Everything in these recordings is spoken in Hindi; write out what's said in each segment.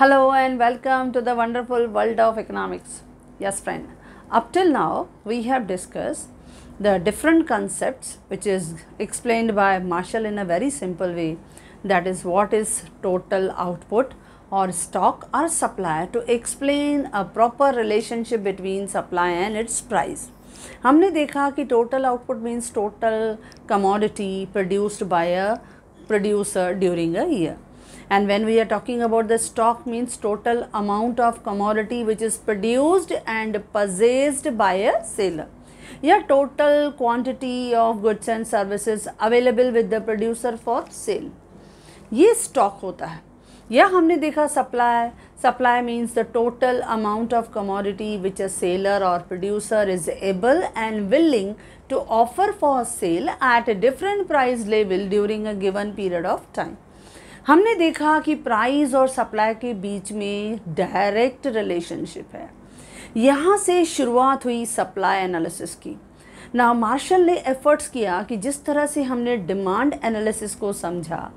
Hello and welcome to the wonderful world of economics. Yes friend, up till now we have discussed the different concepts which is explained by Marshall in a very simple way that is what is total output or stock or supply to explain a proper relationship between supply and its price. हमने देखा कि total output means total commodity produced by a producer during a year and when we are talking about the stock means total amount of commodity which is produced and possessed by a seller Yeah, total quantity of goods and services available with the producer for sale ye stock hota hai ya humne dekha supply supply means the total amount of commodity which a seller or producer is able and willing to offer for sale at a different price level during a given period of time हमने देखा कि प्राइस और सप्लाई के बीच में डायरेक्ट रिलेशनशिप है यहाँ से शुरुआत हुई सप्लाई एनालिसिस की ना मार्शल ने एफर्ट्स किया कि जिस तरह से हमने डिमांड एनालिसिस को समझा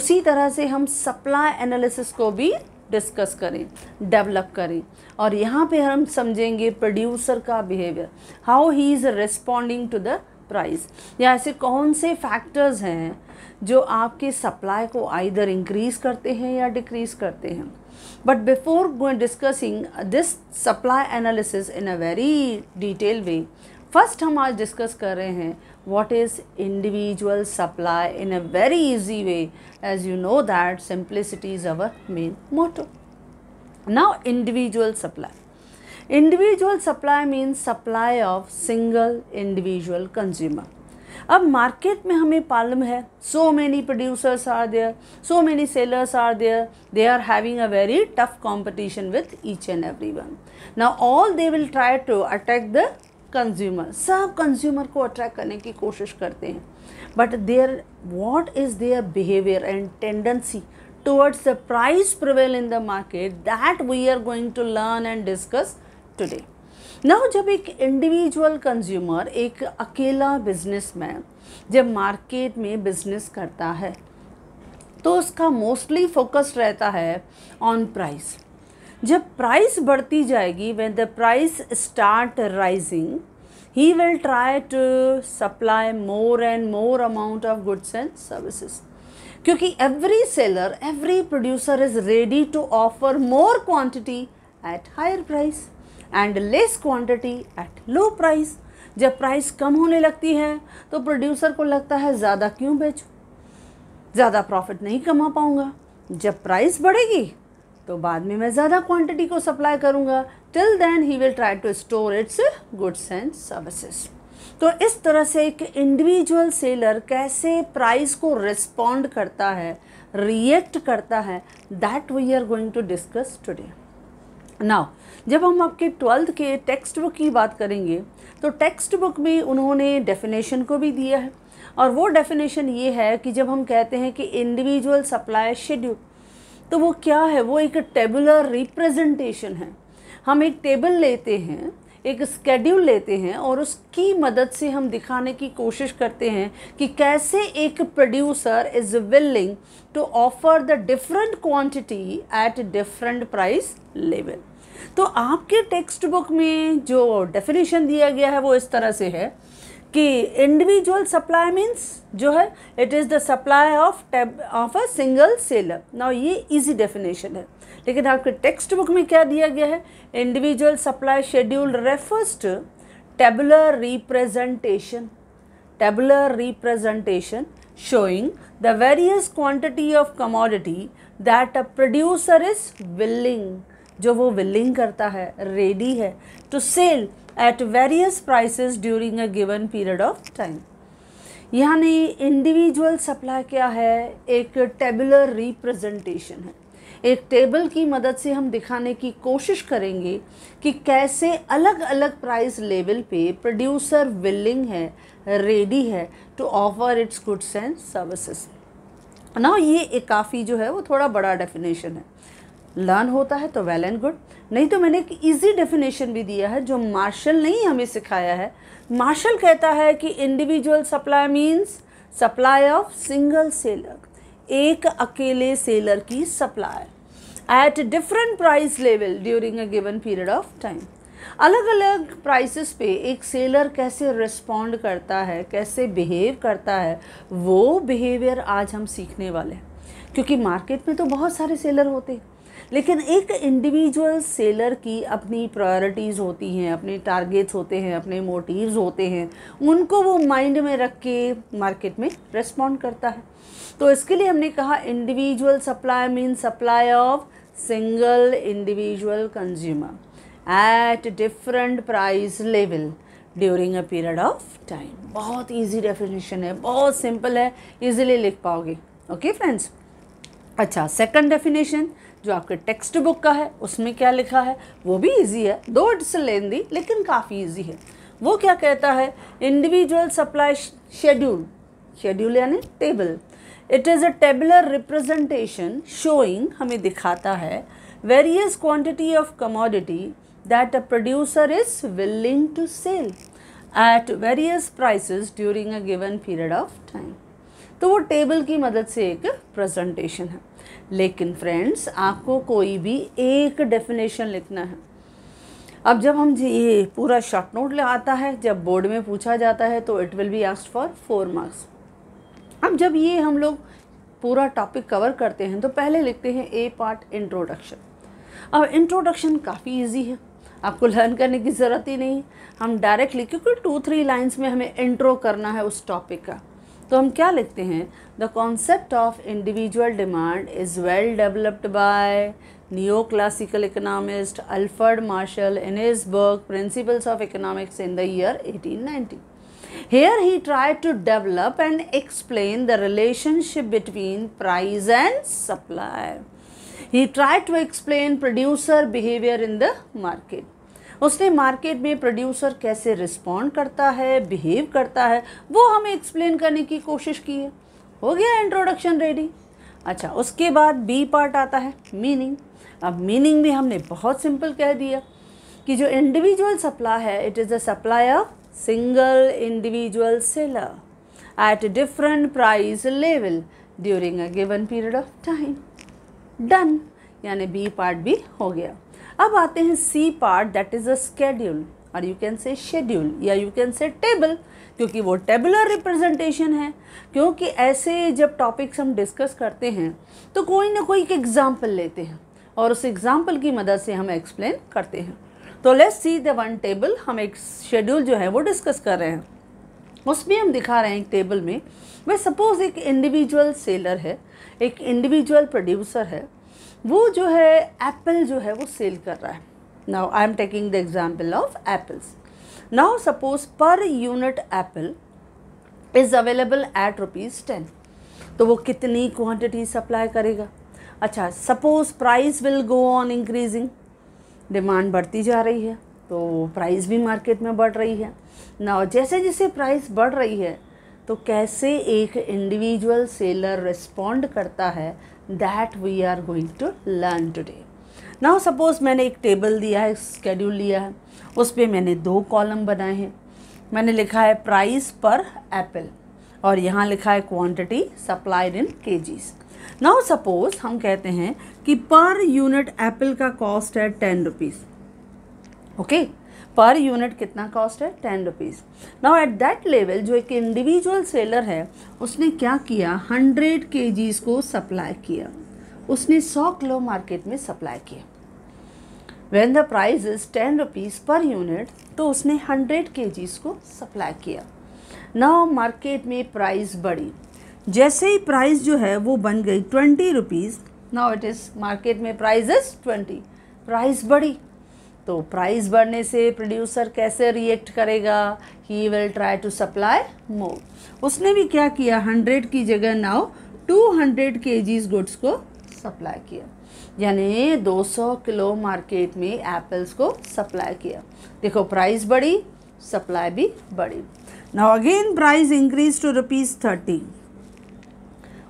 उसी तरह से हम सप्लाई एनालिसिस को भी डिस्कस करें डेवलप करें और यहाँ पे हम समझेंगे प्रोड्यूसर का behaviour how he is responding to the price या ऐसे कौन से फैक्टर्स हैं जो आपकी सप्लाई को आइधर इंक्रीज करते हैं या डिक्रीज करते हैं but before going discussing this supply analysis in a very detail way first हम आज डिस्कस कर रहे हैं what is individual supply in a very easy way as you know that simplicity is our main motto now individual supply individual supply means supply of single individual consumer अब मार्केट में हमें पालम है so many producers are there so many sellers are there they are having a very tough competition with each and every one ना all they will try to attract the consumer सब कंज्यूमर को अट्रैक्ट करने की कोशिश करते हैं but their what is their behaviour and tendency towards the price prevail in the market that we are going to learn and discuss today now जब एक इंडिविजुअल कंज्यूमर एक अकेला बिजनेसमैन जब मार्केट में बिजनेस करता है तो उसका मोस्टली फोकस रहता है ऑन प्राइस जब प्राइस बढ़ती जाएगी when the price start rising he will try to supply more and more amount of goods and services क्योंकि every seller every producer is ready to offer more quantity at higher price and less quantity at low price जब प्राइस कम होने लगती है तो प्रोड्यूसर को लगता है ज़्यादा क्यों बेचूं ज़्यादा प्रॉफिट नहीं कमा पाऊँगा जब प्राइस बढ़ेगी तो बाद में मैं ज़्यादा क्वांटिटी को सप्लाई करूँगा till then he will try to store its goods and services तो इस तरह से एक इंडिविजुअल सेलर कैसे प्राइस को रिस्पॉन्ड करता है रिएक्ट करता है that we are going to discuss today now जब हम आपके ट्वेल्थ के टेक्स्ट बुक की बात करेंगे तो टेक्स्ट बुक में उन्होंने डेफिनेशन को भी दिया है और वो डेफिनेशन ये है कि जब हम कहते हैं कि इंडिविजुअल सप्लाई शेड्यूल तो वो क्या है वो एक टेबुलर रिप्रेजेंटेशन है हम एक टेबल लेते हैं एक स्केड्यूल लेते हैं और उसकी मदद से हम दिखाने की कोशिश करते हैं कि कैसे एक producer is willing to offer the different quantity at different price level तो आपके टेक्स्ट बुक में जो डेफिनेशन दिया गया है वो इस तरह से है कि इंडिविजुअल सप्लाई मीन्स जो है it is the supply of of a single seller now ये इजी डेफिनेशन है लेकिन आपके टेक्स्ट बुक में क्या दिया गया है individual supply schedule refers to representation representation representation showing the various various of commodity that that a producer is जो वो विलिंग करता है रेडी है to sell at various prices during a given period of time यानी इंडिविजुअल सप्लाई क्या है एक टेबुलर रिप्रेजेंटेशन है एक टेबल की मदद से हम दिखाने की कोशिश करेंगे कि कैसे अलग अलग प्राइस लेवल पे प्रोड्यूसर विलिंग है रेडी है to offer its goods and services ना ये एक काफ़ी जो है वो थोड़ा बड़ा डेफिनेशन है लर्न होता है तो वेल एंड गुड नहीं तो मैंने एक ईजी डेफिनेशन भी दिया है जो मार्शल ने ही हमें सिखाया है मार्शल कहता है कि individual supply means supply of single seller एक अकेले सेलर की supply at different price level during a given period of time अलग अलग प्राइसेस पे एक सेलर कैसे रिस्पॉन्ड करता है कैसे बिहेव करता है वो बिहेवियर आज हम सीखने वाले हैं क्योंकि मार्केट में तो बहुत सारे सेलर होते हैं लेकिन एक इंडिविजुअल सेलर की अपनी प्रायोरिटीज़ होती हैं अपने टारगेट्स होते हैं अपने मोटिव्स होते हैं उनको वो माइंड में रख के मार्केट में रेस्पॉन्ड करता है तो इसके लिए हमने कहा individual supply mean supply of single individual consumer at different price level during a period of time बहुत ईजी डेफिनेशन है बहुत सिंपल है ईजिली लिख पाओगे ओके फ्रेंड्स अच्छा सेकंड डेफिनेशन जो आपके टेक्स्ट बुक का है उसमें क्या लिखा है वो भी ईजी है दो इट्स लेंदी लेकिन काफ़ी ईजी है वो क्या कहता है इंडिविजुअल सप्लाई शेड्यूल शेड्यूल यानी table it is a tabular representation showing हमें दिखाता है various quantity of commodity that a producer is willing to sell at various price during a given period of time तो वो टेबल की मदद से एक प्रेजेंटेशन है लेकिन फ्रेंड्स आपको कोई भी एक डेफिनेशन लिखना है अब जब हम ये पूरा शॉर्ट नोट आता है जब बोर्ड में पूछा जाता है तो it will be asked for four marks अब जब ये हम लोग पूरा टॉपिक कवर करते हैं तो पहले लिखते हैं ए पार्ट इंट्रोडक्शन अब इंट्रोडक्शन काफ़ी ईजी है आपको लर्न करने की ज़रूरत ही नहीं हम डायरेक्टली क्योंकि टू थ्री लाइंस में हमें इंट्रो करना है उस टॉपिक का तो हम क्या लिखते हैं the concept of individual demand is well developed by neo classical economist Alfred Marshall in his book principles of economics in the year 1890 here he try to develop and explain the relationship between price and supply he try to explain producer behaviour in the market उसने मार्केट में प्रोड्यूसर कैसे रिस्पॉन्ड करता है बिहेव करता है वो हमें एक्सप्लेन करने की कोशिश की है हो गया इंट्रोडक्शन रेडी अच्छा उसके बाद बी पार्ट आता है मीनिंग अब मीनिंग भी हमने बहुत सिंपल कह दिया कि जो इंडिविजुअल सप्लाई है it is a supply of single individual seller at different price level during a given period of time done यानी बी पार्ट भी हो गया अब आते हैं C part that is a schedule और यू कैन से शेड्यूल या यू कैन से टेबल क्योंकि वो टेबुलर रिप्रेजेंटेशन है क्योंकि ऐसे जब टॉपिक्स हम डिस्कस करते हैं तो कोई ना कोई एक एग्ज़ाम्पल लेते हैं और उस एग्ज़ाम्पल की मदद से हम एक्सप्लेन करते हैं तो let's see the one table हम एक शेड्यूल जो है वो डिस्कस कर रहे हैं उसमें हम दिखा रहे हैं एक टेबल में वह सपोज़ एक इंडिविजुअल सेलर है एक इंडिविजुअल प्रोड्यूसर है वो जो है एप्पल जो है वो सेल कर रहा है now I am taking the example of apples now suppose per unit apple is available at rupees ten तो वो कितनी क्वांटिटी सप्लाई करेगा अच्छा suppose price will go on increasing demand बढ़ती जा रही है तो प्राइस भी मार्केट में बढ़ रही है ना जैसे जैसे प्राइस बढ़ रही है तो कैसे एक इंडिविजुअल सेलर रिस्पॉन्ड करता है that we are going to learn today now suppose मैंने एक टेबल दिया है स्केड्यूल लिया है उस पर मैंने दो कॉलम बनाए हैं मैंने लिखा है प्राइस पर एप्पल और यहाँ लिखा है quantity supplied in kgs now suppose हम कहते हैं कि पर यूनिट एप्पल का कॉस्ट है ten rupees okay okay? Per unit कितना कॉस्ट है ten rupees now at that level जो एक इंडिविजुअल सेलर है उसने क्या किया हंड्रेड के को सप्लाई किया उसने सौ किलो मार्केट में सप्लाई किया when the price is ten rupees per unit तो उसने हंड्रेड के को सप्लाई किया नाउ मार्केट में प्राइस बढ़ी जैसे ही प्राइस जो है वो बन गई twenty rupees now it is market में प्राइज इज़ ट्वेंटी प्राइस बढ़ी तो प्राइस बढ़ने से प्रोड्यूसर कैसे रिएक्ट करेगा he will try to supply more उसने भी क्या किया हंड्रेड की जगह नाउ टू हंड्रेड के जीज गुड्स को सप्लाई किया यानी 200 किलो मार्केट में एप्पल्स को सप्लाई किया देखो प्राइस बढ़ी सप्लाई भी बढ़ी now again price increase to rupees thirty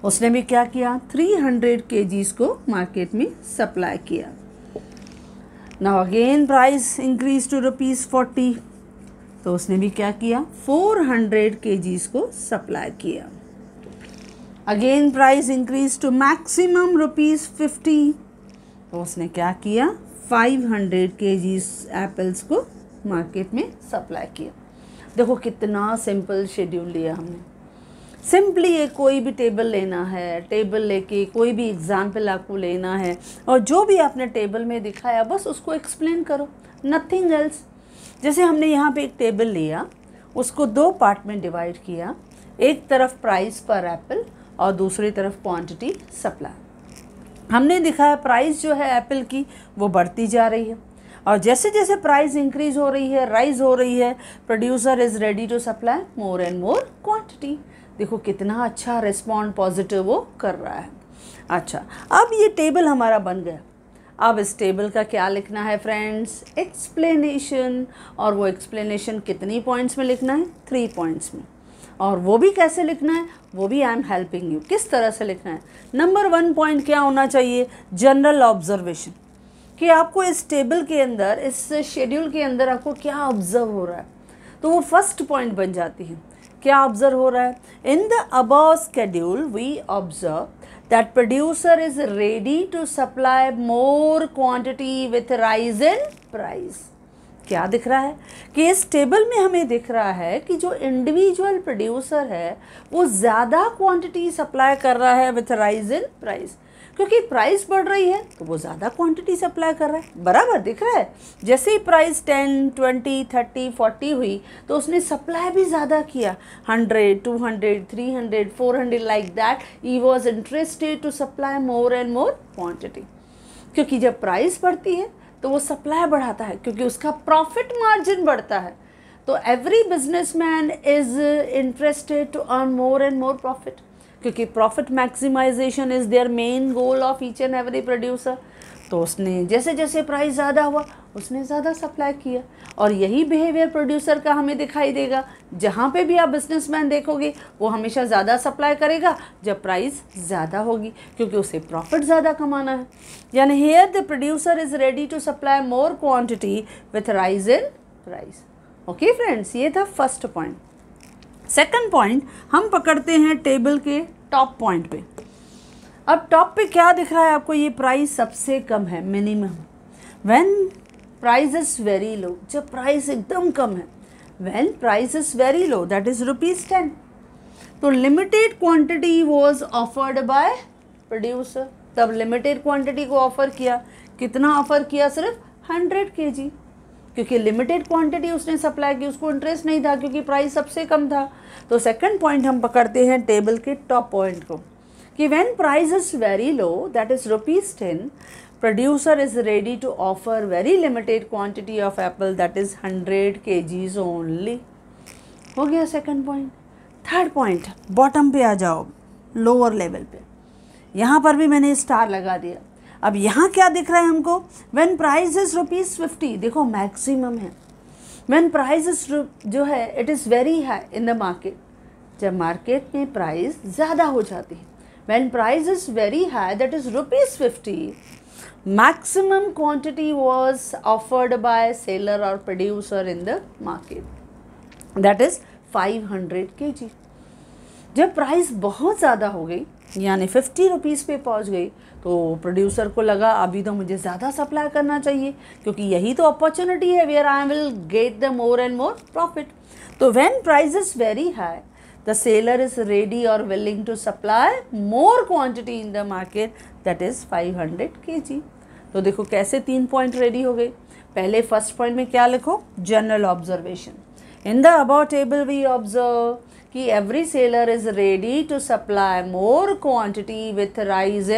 उसने भी क्या किया 300 हंड्रेड को मार्केट में सप्लाई किया now again price increase to rupees forty तो उसने भी क्या किया फोर हंड्रेड के जीज को सप्लाई किया again price increase to maximum rupees fifty तो उसने क्या किया five hundred kgs apples को मार्केट में सप्लाई किया देखो कितना सिंपल शेड्यूल लिया हमने सिंपली ये कोई भी टेबल लेना है टेबल लेके कोई भी एग्ज़ाम्पल आपको लेना है और जो भी आपने टेबल में दिखाया बस उसको एक्सप्लेन करो नथिंग एल्स जैसे हमने यहाँ पे एक टेबल लिया उसको दो पार्ट में डिवाइड किया एक तरफ प्राइस पर एप्पल और दूसरी तरफ क्वांटिटी सप्लाई हमने दिखाया प्राइस जो है एप्पल की वो बढ़ती जा रही है और जैसे जैसे प्राइस इंक्रीज हो रही है राइज हो रही है producer is ready to supply more and more quantity देखो कितना अच्छा रिस्पॉन्ड पॉजिटिव वो कर रहा है अच्छा अब ये टेबल हमारा बन गया अब इस टेबल का क्या लिखना है फ्रेंड्स एक्सप्लेनेशन और वो एक्सप्लेनेशन कितनी पॉइंट्स में लिखना है थ्री पॉइंट्स में और वो भी कैसे लिखना है वो भी आई एम हेल्पिंग यू किस तरह से लिखना है नंबर वन पॉइंट क्या होना चाहिए जनरल ऑब्जर्वेशन कि आपको इस टेबल के अंदर इस शेड्यूल के अंदर आपको क्या ऑब्जर्व हो रहा है तो वो फर्स्ट पॉइंट बन जाती है क्या ऑब्जर्व हो रहा है इन द अब schedule we observe that producer is ready to supply more quantity with rise in price क्या दिख रहा है कि इस टेबल में हमें दिख रहा है कि जो इंडिविजुअल प्रोड्यूसर है वो ज़्यादा क्वांटिटी सप्लाई कर रहा है विथ राइज इन प्राइस क्योंकि प्राइस बढ़ रही है तो वो ज़्यादा क्वांटिटी सप्लाई कर रहा है बराबर दिख रहा है जैसे ही price ten twenty thirty forty हुई तो उसने सप्लाई भी ज़्यादा किया hundred two hundred three hundred four hundred like that he was interested to supply more and more quantity क्योंकि जब प्राइस बढ़ती है तो वो सप्लाई बढ़ाता है क्योंकि उसका प्रॉफिट मार्जिन बढ़ता है तो every business man is interested to earn more and more profit क्योंकि profit maximization is their main goal of each and every producer तो उसने जैसे जैसे प्राइस ज़्यादा हुआ उसने ज़्यादा सप्लाई किया और यही बिहेवियर प्रोड्यूसर का हमें दिखाई देगा जहाँ पे भी आप बिजनेसमैन देखोगे वो हमेशा ज़्यादा सप्लाई करेगा जब प्राइस ज़्यादा होगी क्योंकि उसे प्रॉफिट ज़्यादा कमाना है यानी here the producer is ready to supply more quantity with rise in price okay friends ये था फर्स्ट पॉइंट सेकंड पॉइंट हम पकड़ते हैं टेबल के टॉप पॉइंट पे अब टॉप पे क्या दिख रहा है आपको ये प्राइस सबसे कम है minimum when price is very low जब प्राइस एकदम कम है when price is very low that is rupees ten तो limited quantity was offered by producer तब लिमिटेड क्वांटिटी को ऑफ़र किया कितना ऑफ़र किया सिर्फ हंड्रेड के जी क्योंकि लिमिटेड क्वांटिटी उसने सप्लाई की उसको इंटरेस्ट नहीं था क्योंकि प्राइस सबसे कम था तो सेकंड पॉइंट हम पकड़ते हैं टेबल के टॉप पॉइंट को कि when price is very low that is rupees ten producer is ready to offer very limited quantity of apple that is hundred K only हो गया second point third point bottom पे आ जाओ लोअर लेवल पे यहाँ पर भी मैंने स्टार लगा दिया अब यहाँ क्या दिख रहा है हमको when price is rupees fifty देखो मैक्सिमम है वेन प्राइज इज जो है it is very high in the market जब मार्केट में प्राइस ज़्यादा हो जाती है when price is very high that is rupees fifty was offered by seller और producer in the market that is five hundred K G जब प्राइस बहुत ज़्यादा हो गई यानी फिफ्टी रुपीज़ पे पहुँच गई तो प्रोड्यूसर को लगा अभी तो मुझे ज़्यादा सप्लाई करना चाहिए क्योंकि यही तो अपॉर्चुनिटी है where I will get the more and more profit तो when price is very high is ready और willing to supply more quantity in the market that is five hundred K G तो देखो कैसे तीन पॉइंट रेडी हो गए पहले फर्स्ट पॉइंट में क्या लिखो general observation in the about table we observe कि every seller is ready to supply more quantity with rise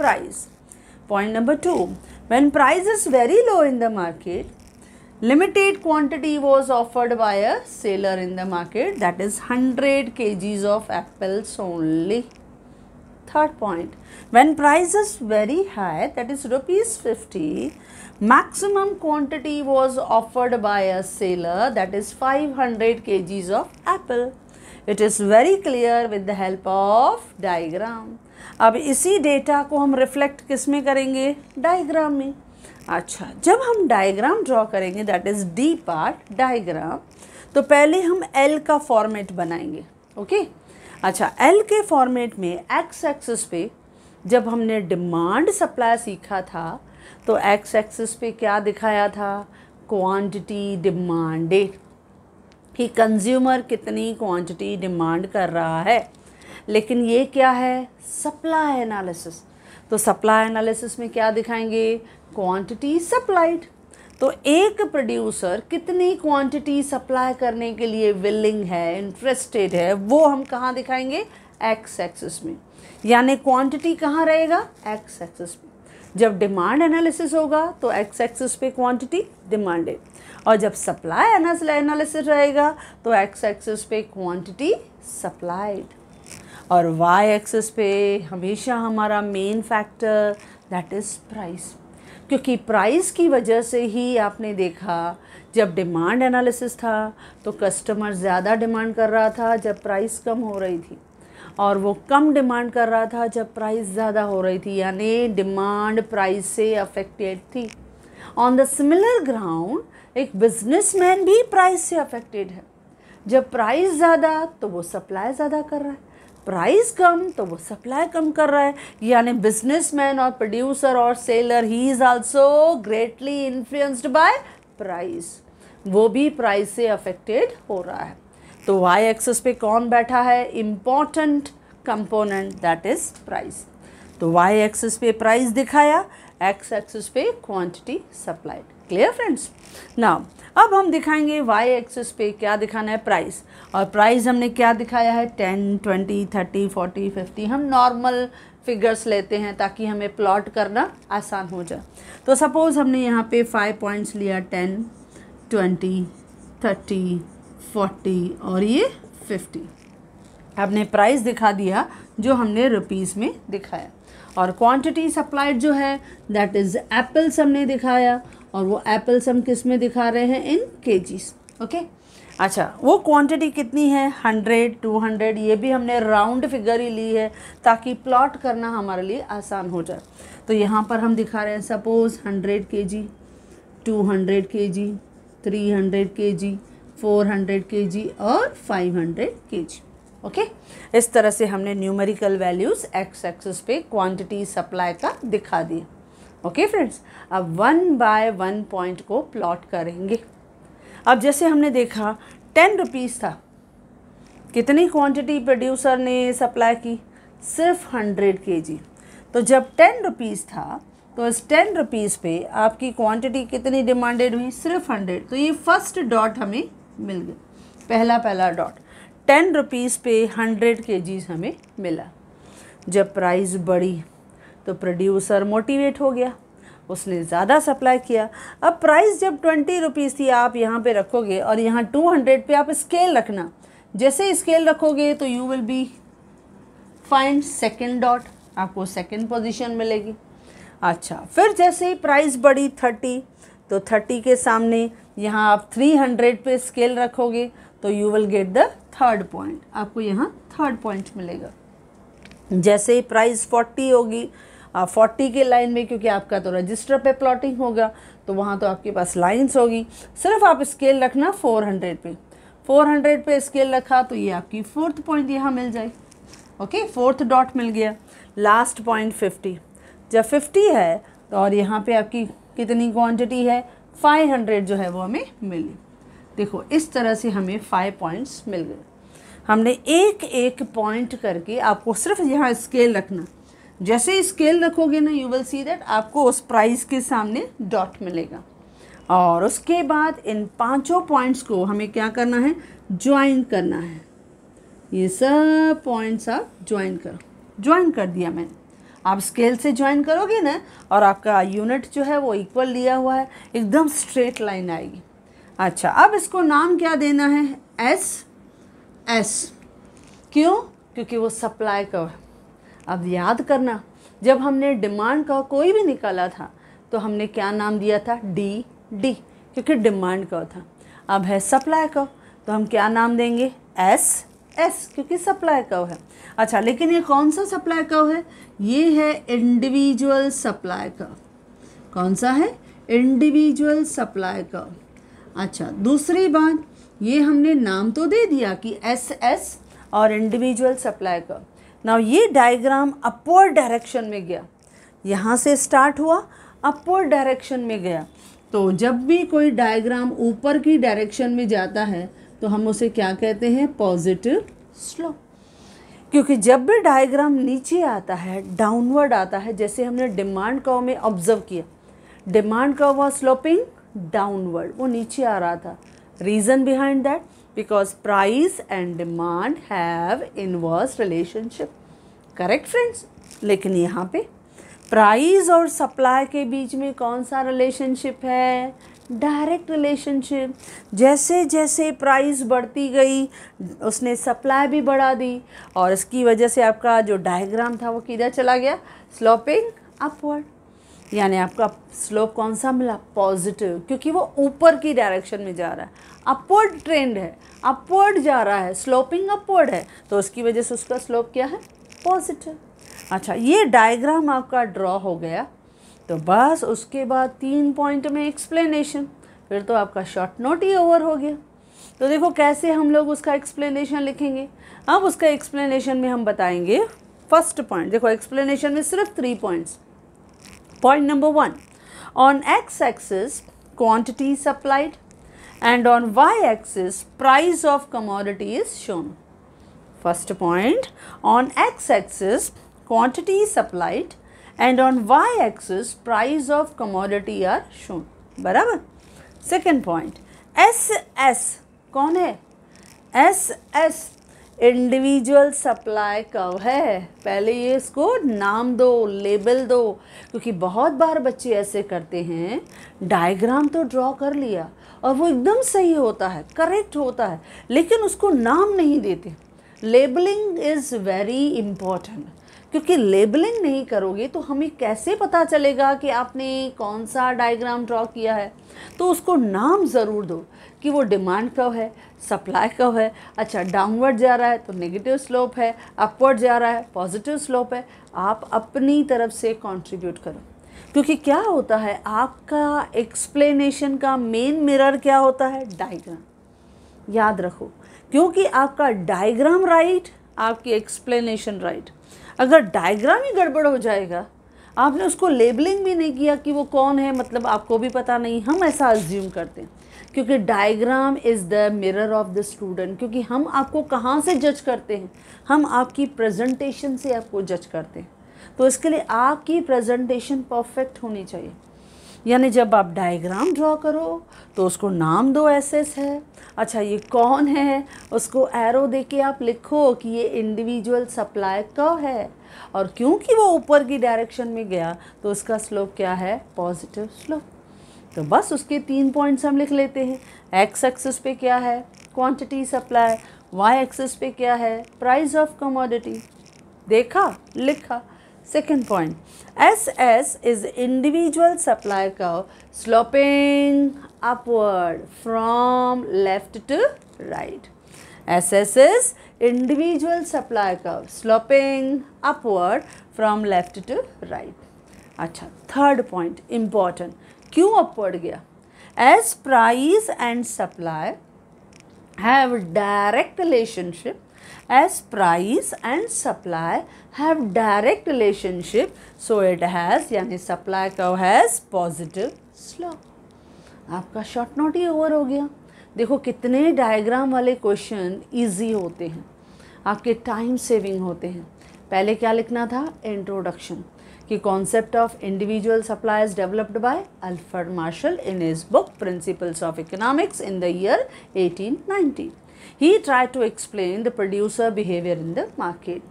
price. Point number two: when price is very low in the market limited quantity was offered by a seller in the market that is 100 kgs of apples only third point when price is very high that is rupees 50 maximum quantity was offered by a seller that is 500 kgs of apple it is very clear with the help of diagram अब इसी डेटा को हम रिफ्लेक्ट किस में करेंगे डाइग्राम में अच्छा जब हम डायग्राम ड्रॉ करेंगे that is D part diagram तो पहले हम एल का फॉर्मेट बनाएंगे ओके okay? अच्छा एल के फॉर्मेट में एक्स एक्सिस पे जब हमने डिमांड सप्लाई सीखा था तो एक्स एक्सिस पे क्या दिखाया था क्वांटिटी डिमांडेड कि कंज्यूमर कितनी क्वांटिटी डिमांड कर रहा है लेकिन ये क्या है सप्लाई एनालिसिस तो सप्लाई एनालिसिस में क्या दिखाएंगे क्वांटिटी सप्लाइड तो एक प्रोड्यूसर कितनी क्वांटिटी सप्लाई करने के लिए विलिंग है इंटरेस्टेड है वो हम कहाँ दिखाएंगे एक्स एक्सिस में यानी क्वांटिटी कहाँ रहेगा एक्स एक्सिस में जब डिमांड एनालिसिस होगा तो एक्स एक्सिस पे क्वांटिटी डिमांडेड और जब सप्लाई एनालिसिस रहेगा तो एक्स एक्सिस पे क्वांटिटी सप्लाइड और वाई एक्सिस पे हमेशा हमारा main factor that is price क्योंकि प्राइस की वजह से ही आपने देखा जब डिमांड एनालिसिस था तो कस्टमर ज़्यादा डिमांड कर रहा था जब प्राइस कम हो रही थी और वो कम डिमांड कर रहा था जब प्राइस ज़्यादा हो रही थी यानी डिमांड प्राइस से अफेक्टेड थी ऑन द सिमिलर ग्राउंड एक बिजनेसमैन भी प्राइस से अफेक्टेड है जब प्राइस ज़्यादा तो वो सप्लाई ज़्यादा कर रहा है प्राइस कम तो वो सप्लाई कम कर रहा है यानी बिजनेसमैन और प्रोड्यूसर और seller he is also greatly influenced by price वो भी प्राइस से अफेक्टेड हो रहा है तो वाई एक्सेस पे कौन बैठा है important component that is price तो वाई एक्सेस पे प्राइस दिखाया एक्स एक्सेस पे क्वांटिटी सप्लाइड क्लियर फ्रेंड्स ना अब हम दिखाएंगे वाई एक्सेस पे क्या दिखाना है प्राइस और प्राइस हमने क्या दिखाया है ten twenty thirty forty fifty हम नॉर्मल फिगर्स लेते हैं ताकि हमें प्लॉट करना आसान हो जाए तो सपोज़ हमने यहाँ पे फाइव पॉइंट्स लिया टेन ट्वेंटी थर्टी फोर्टी और ये फिफ्टी आपने प्राइस दिखा दिया जो हमने रुपीज़ में दिखाया और क्वांटिटी सप्लाइड जो है दैट इज़ एप्पल्स हमने दिखाया और वो एप्पल्स हम किस में दिखा रहे हैं इन के ओके अच्छा वो क्वांटिटी कितनी है हंड्रेड टू हंड्रेड ये भी हमने राउंड फिगर ही ली है ताकि प्लॉट करना हमारे लिए आसान हो जाए तो यहाँ पर हम दिखा रहे हैं सपोज़ हंड्रेड के जी टू हंड्रेड के जी थ्री हंड्रेड के जी 400 kg और 500 kg ओके okay? इस तरह से हमने न्यूमेरिकल वैल्यूज़ एक्स एक्सिस पे क्वांटिटी सप्लाई का दिखा दिया ओके फ्रेंड्स अब वन बाय वन पॉइंट को प्लॉट करेंगे अब जैसे हमने देखा टेन रुपीज़ था कितनी क्वांटिटी प्रोड्यूसर ने सप्लाई की सिर्फ हंड्रेड के तो जब टेन रुपीज़ था तो इस टेन रुपीज़ पे आपकी क्वांटिटी कितनी डिमांडेड हुई सिर्फ हंड्रेड तो ये फर्स्ट डॉट हमें मिल गए पहला पहला डॉट टेन रुपीज़ पे हंड्रेड के हमें मिला जब प्राइस बढ़ी तो प्रोड्यूसर मोटिवेट हो गया उसने ज़्यादा सप्लाई किया अब प्राइस जब ट्वेंटी रुपीज़ थी आप यहाँ पे रखोगे और यहाँ टू हंड्रेड पर आप स्केल रखना जैसे स्केल रखोगे तो you will be find second dot आपको सेकेंड पोजिशन मिलेगी अच्छा फिर जैसे ही प्राइस बढ़ी थर्टी तो थर्टी के सामने यहाँ आप 300 पे स्केल रखोगे तो you will get the third point आपको यहाँ थर्ड पॉइंट मिलेगा जैसे ही प्राइस 40 होगी फोर्टी के लाइन में क्योंकि आपका तो रजिस्टर पे प्लॉटिंग होगा तो वहाँ तो आपके पास लाइंस होगी सिर्फ आप स्केल रखना 400 पे 400 पे स्केल रखा तो ये आपकी फोर्थ पॉइंट यहाँ मिल जाए ओके फोर्थ डॉट मिल गया लास्ट पॉइंट फिफ्टी जब फिफ्टी है तो और यहाँ पे आपकी कितनी क्वान्टिटी है 500 जो है वो हमें मिली देखो इस तरह से हमें फाइव पॉइंट्स मिल गए हमने एक एक पॉइंट करके आपको सिर्फ यहाँ स्केल रखना जैसे स्केल रखोगे ना यू विल सी दैट आपको उस प्राइस के सामने डॉट मिलेगा और उसके बाद इन पांचों पॉइंट्स को हमें क्या करना है ज्वाइन करना है ये सब पॉइंट्स आप ज्वाइन करो ज्वाइन कर दिया मैंने आप स्केल से ज्वाइन करोगे ना और आपका यूनिट जो है वो इक्वल लिया हुआ है एकदम स्ट्रेट लाइन आएगी अच्छा अब इसको नाम क्या देना है एस एस क्यों क्योंकि वो सप्लाई का अब याद करना जब हमने डिमांड का कोई भी निकाला था तो हमने क्या नाम दिया था डी डी क्योंकि डिमांड का था अब है सप्लाई का तो हम क्या नाम देंगे एस एस क्योंकि सप्लाई कव है अच्छा लेकिन ये कौन सा सप्लाई कव है ये है इंडिविजुअल सप्लाई कव कौन सा है इंडिविजुअल सप्लाई कव अच्छा दूसरी बात ये हमने नाम तो दे दिया कि एस एस और इंडिविजुअल सप्लाई कव नाउ ये डायग्राम अपवर्ड डायरेक्शन में गया यहाँ से स्टार्ट हुआ अपवर्ड डायरेक्शन में गया तो जब भी कोई डायग्राम ऊपर की डायरेक्शन में जाता है तो हम उसे क्या कहते हैं पॉजिटिव स्लोप क्योंकि जब भी डायग्राम नीचे आता है डाउनवर्ड आता है जैसे हमने डिमांड कर्व में ऑब्जर्व किया demand curve was sloping downward वो नीचे आ रहा था reason behind that because price and demand have inverse relationship correct friends लेकिन यहाँ पे प्राइस और सप्लाई के बीच में कौन सा रिलेशनशिप है डायरेक्ट रिलेशनशिप जैसे जैसे प्राइस बढ़ती गई उसने सप्लाई भी बढ़ा दी और इसकी वजह से आपका जो डायग्राम था वो किधर चला गया स्लोपिंग अपवर्ड यानी आपका स्लोप कौन सा मिला पॉजिटिव क्योंकि वो ऊपर की डायरेक्शन में जा रहा है अपवर्ड ट्रेंड है अपवर्ड जा रहा है स्लोपिंग अपवर्ड है तो उसकी वजह से उसका स्लोप क्या है पॉजिटिव अच्छा ये डायग्राम आपका ड्रॉ हो गया तो बस उसके बाद तीन पॉइंट में एक्सप्लेनेशन फिर तो आपका शॉर्ट नोट ही ओवर हो गया तो देखो कैसे हम लोग उसका एक्सप्लेनेशन लिखेंगे अब उसका एक्सप्लेनेशन में हम बताएंगे फर्स्ट पॉइंट देखो एक्सप्लेनेशन में सिर्फ three points point number one on X axis quantity supplied and on Y axis price of commodity is shown first point on X axis quantity supplied and on Y axis price of commodity are shown बराबर सेकेंड पॉइंट एस एस कौन है एस एस इंडिविजुअल सप्लाई कव है पहले ये इसको नाम दो लेबल दो क्योंकि बहुत बार बच्चे ऐसे करते हैं डायग्राम तो ड्रॉ कर लिया और वो एकदम सही होता है करेक्ट होता है लेकिन उसको नाम नहीं देते लेबलिंग इज़ वेरी इम्पॉर्टेंट क्योंकि लेबलिंग नहीं करोगे तो हमें कैसे पता चलेगा कि आपने कौन सा डायग्राम ड्रॉ किया है तो उसको नाम ज़रूर दो कि वो डिमांड कब है सप्लाई कब है अच्छा डाउनवर्ड जा रहा है तो नेगेटिव स्लोप है अपवर्ड जा रहा है पॉजिटिव स्लोप है आप अपनी तरफ से कॉन्ट्रीब्यूट करो क्योंकि क्या होता है आपका एक्सप्लेनेशन का मेन मिरर क्या होता है डायग्राम याद रखो क्योंकि आपका डायग्राम राइट आपकी एक्सप्लेनेशन राइट अगर डायग्राम ही गड़बड़ हो जाएगा आपने उसको लेबलिंग भी नहीं किया कि वो कौन है मतलब आपको भी पता नहीं हम ऐसा अज्यूम करते हैं क्योंकि diagram is the mirror of the student क्योंकि हम आपको कहाँ से जज करते हैं हम आपकी प्रेजेंटेशन से आपको जज करते हैं तो इसके लिए आपकी प्रेजेंटेशन परफेक्ट होनी चाहिए यानी जब आप डायग्राम ड्रॉ करो तो उसको नाम दो ऐसे है अच्छा ये कौन है उसको एरो दे के आप लिखो कि ये इंडिविजुअल सप्लाई कौ है और क्योंकि वो ऊपर की डायरेक्शन में गया तो उसका स्लोप क्या है पॉजिटिव स्लोप तो बस उसके तीन पॉइंट्स हम लिख लेते हैं एक्स एक्सिस पे क्या है क्वांटिटी सप्लाई वाई एक्सिस पे क्या है प्राइस ऑफ कमोडिटी देखा लिखा Second point, SS is individual supply curve sloping upward from left to right. SS is individual supply curve sloping upward from left to right. अच्छा third point important. क्यों upward गया As price and supply have direct relationship. as price and supply have direct relationship so it has यानी supply curve has positive slope आपका शॉर्ट नोट ही ओवर हो गया देखो कितने डायग्राम वाले क्वेश्चन इजी होते हैं आपके टाइम सेविंग होते हैं पहले क्या लिखना था इंट्रोडक्शन कि concept of individual supply is developed by Alfred Marshall in his book Principles of economics in the year 1890 He tried to explain the producer behavior in the market.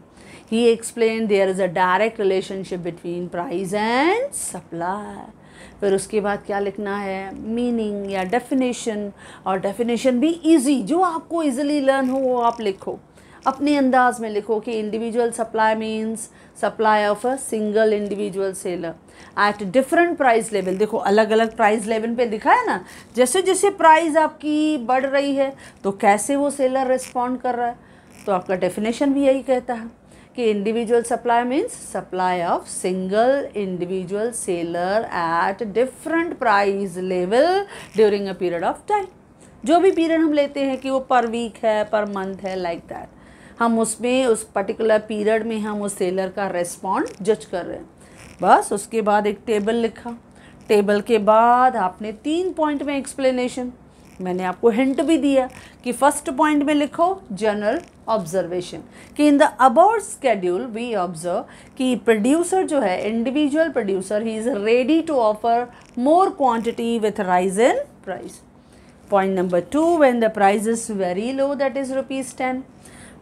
He explained there is a direct relationship between price and supply. फिर उसके बाद क्या लिखना है मीनिंग या डेफिनेशन और डेफिनेशन भी इजी जो आपको इजीली लर्न हो वो आप लिखो अपने अंदाज में लिखो कि individual supply means supply of a single individual seller at different price level देखो अलग अलग प्राइस लेवल पे लिखा है ना जैसे जैसे प्राइस आपकी बढ़ रही है तो कैसे वो सेलर रिस्पॉन्ड कर रहा है तो आपका डेफिनेशन भी यही कहता है कि individual supply means supply of single individual seller at different price level during a period of time जो भी पीरियड हम लेते हैं कि वो पर वीक है पर मंथ है लाइक like दैट हम उसमें उस पर्टिकुलर पीरियड में हम उस सेलर का रेस्पॉन्ड जज कर रहे हैं बस उसके बाद एक टेबल लिखा टेबल के बाद आपने तीन पॉइंट में एक्सप्लेनेशन मैंने आपको हिंट भी दिया कि फर्स्ट पॉइंट में लिखो जनरल ऑब्जर्वेशन कि in the about schedule we observe कि प्रोड्यूसर जो है individual producer he is ready to offer more quantity with rise in price point number two when the price is very low that is rupees ten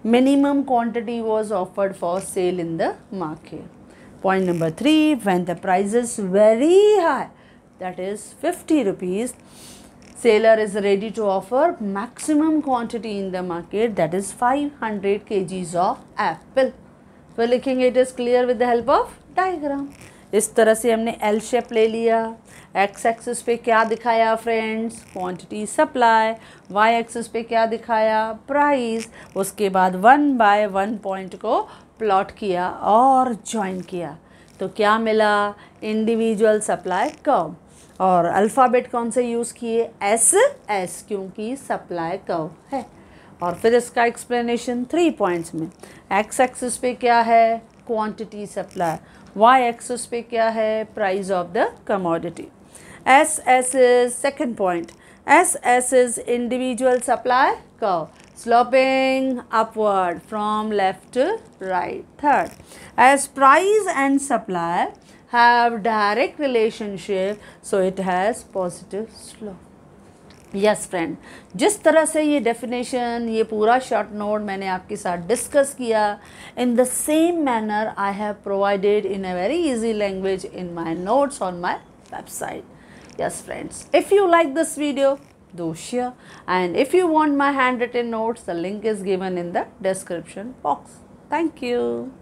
minimum quantity was offered for sale in the market. Point number 3 when the price is very high that is 50 rupees seller is ready to offer maximum quantity in the market that is 500 kgs of apple. so, लिखेंगे it is clear with the help of diagram इस तरह से हमने एल शेप ले लिया एक्स एक्सिस पे क्या दिखाया friends quantity supply Y axis पे क्या दिखाया प्राइस उसके बाद वन बाय वन पॉइंट को प्लॉट किया और ज्वाइन किया तो क्या मिला इंडिविजुअल सप्लाई कव और अल्फ़ाबेट कौन से यूज़ किए एस एस क्योंकि सप्लाई कव है और फिर इसका एक्सप्लेनेशन थ्री पॉइंट्स में एक्स एक्सिस पे क्या है क्वांटिटी सप्लाई वाई एक्सिस पे क्या है price of the commodity S S is second point S S is individual supply curve sloping upward from left right third as price and supply have direct relationship so it has positive slope yes friend जिस तरह से ये डेफिनेशन ये पूरा शॉर्ट नोट मैंने आपके साथ डिस्कस किया in the same manner I have provided in a very easy language in my notes on my website Yes friends, if you like this video, do share and if you want my handwritten notes, the link is given in the description box. Thank you.